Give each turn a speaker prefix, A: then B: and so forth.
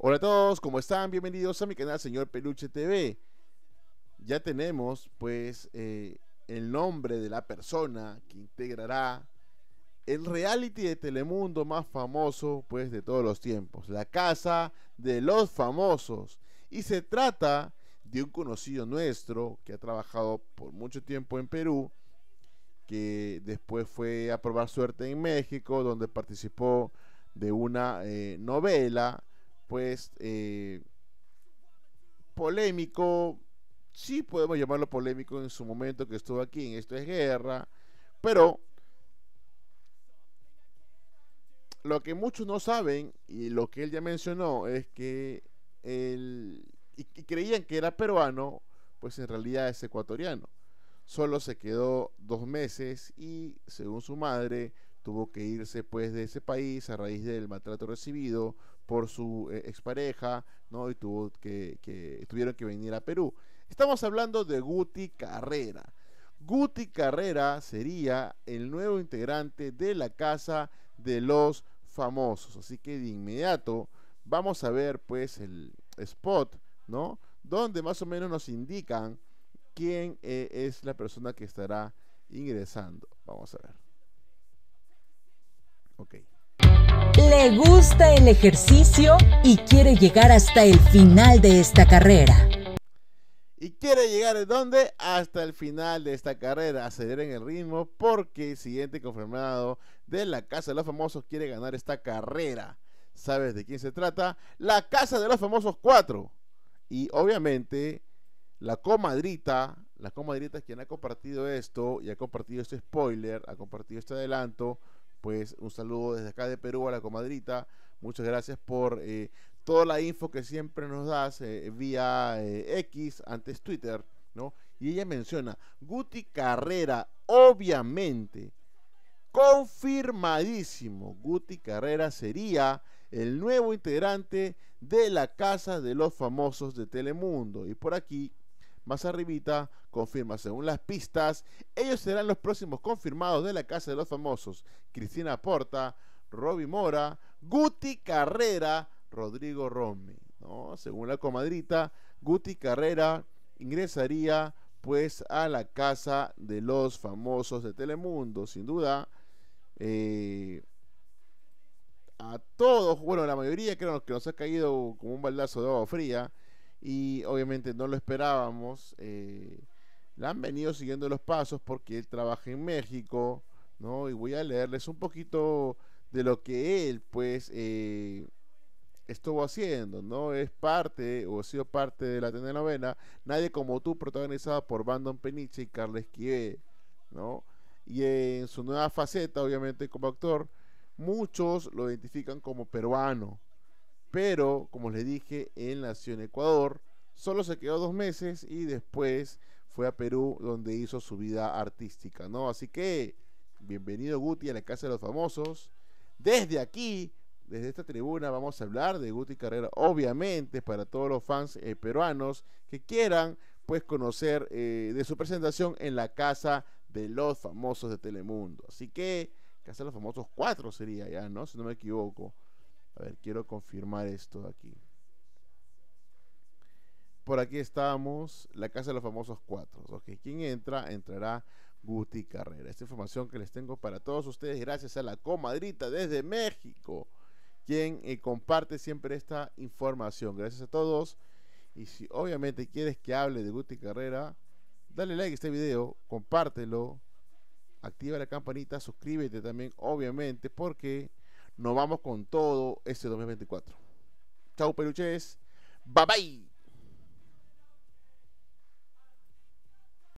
A: Hola a todos, ¿cómo están? Bienvenidos a mi canal Señor Peluche TV. Ya tenemos pues eh, el nombre de la persona que integrará el reality de Telemundo más famoso pues de todos los tiempos, la casa de los famosos. Y se trata de un conocido nuestro que ha trabajado por mucho tiempo en Perú, que después fue a probar suerte en México, donde participó de una eh, novela pues eh, polémico, sí podemos llamarlo polémico en su momento que estuvo aquí en Esto es Guerra, pero lo que muchos no saben y lo que él ya mencionó es que él, creían que era peruano, pues en realidad es ecuatoriano. Solo se quedó dos meses y según su madre tuvo que irse pues de ese país a raíz del maltrato recibido por su eh, expareja, ¿no? Y tuvo que, tuvieron que venir a Perú. Estamos hablando de Guti Carrera. Guti Carrera sería el nuevo integrante de la casa de los famosos. Así que de inmediato vamos a ver pues el spot, ¿no? Donde más o menos nos indican quién eh, es la persona que estará ingresando. Vamos a ver. Le gusta el ejercicio y quiere llegar hasta el final de esta carrera. Y quiere llegar dónde? Hasta el final de esta carrera. en el ritmo porque el siguiente confirmado de la Casa de los Famosos quiere ganar esta carrera. ¿Sabes de quién se trata? La Casa de los Famosos 4. Y obviamente la comadrita, la comadrita es quien ha compartido esto y ha compartido este spoiler, ha compartido este adelanto pues un saludo desde acá de Perú a la comadrita. Muchas gracias por eh, toda la info que siempre nos das eh, vía eh, X, antes Twitter, ¿no? Y ella menciona, Guti Carrera, obviamente, confirmadísimo, Guti Carrera sería el nuevo integrante de la Casa de los Famosos de Telemundo. Y por aquí más arribita, confirma según las pistas, ellos serán los próximos confirmados de la Casa de los Famosos. Cristina Porta, Roby Mora, Guti Carrera, Rodrigo Romi, ¿no? Según la comadrita, Guti Carrera ingresaría pues a la Casa de los Famosos de Telemundo. Sin duda, eh, a todos, bueno, la mayoría creo que nos ha caído como un baldazo de agua fría y obviamente no lo esperábamos. la eh, le han venido siguiendo los pasos porque él trabaja en México, ¿no? Y voy a leerles un poquito de lo que él, pues, eh, estuvo haciendo, ¿no? Es parte, o ha sido parte de la telenovela Nadie como tú, protagonizada por Brandon Peniche y Carles Quié ¿no? Y en su nueva faceta, obviamente, como actor, muchos lo identifican como peruano, pero como les dije, él nació en Ecuador, solo se quedó dos meses y después fue a Perú donde hizo su vida artística, ¿no? Así que, bienvenido Guti a la Casa de los Famosos. Desde aquí, desde esta tribuna, vamos a hablar de Guti Carrera, obviamente, para todos los fans eh, peruanos que quieran, pues, conocer eh, de su presentación en la Casa de los Famosos de Telemundo. Así que, Casa de los Famosos 4 sería ya, ¿no? Si no me equivoco. A ver, quiero confirmar esto aquí. Por aquí estamos, la casa de los famosos cuatro. Ok, quien entra, entrará Guti Carrera. Esta información que les tengo para todos ustedes, gracias a la comadrita desde México, quien eh, comparte siempre esta información. Gracias a todos. Y si obviamente quieres que hable de Guti Carrera, dale like a este video, compártelo, activa la campanita, suscríbete también, obviamente, porque nos vamos con todo este 2024. Chau, peluches. Bye bye.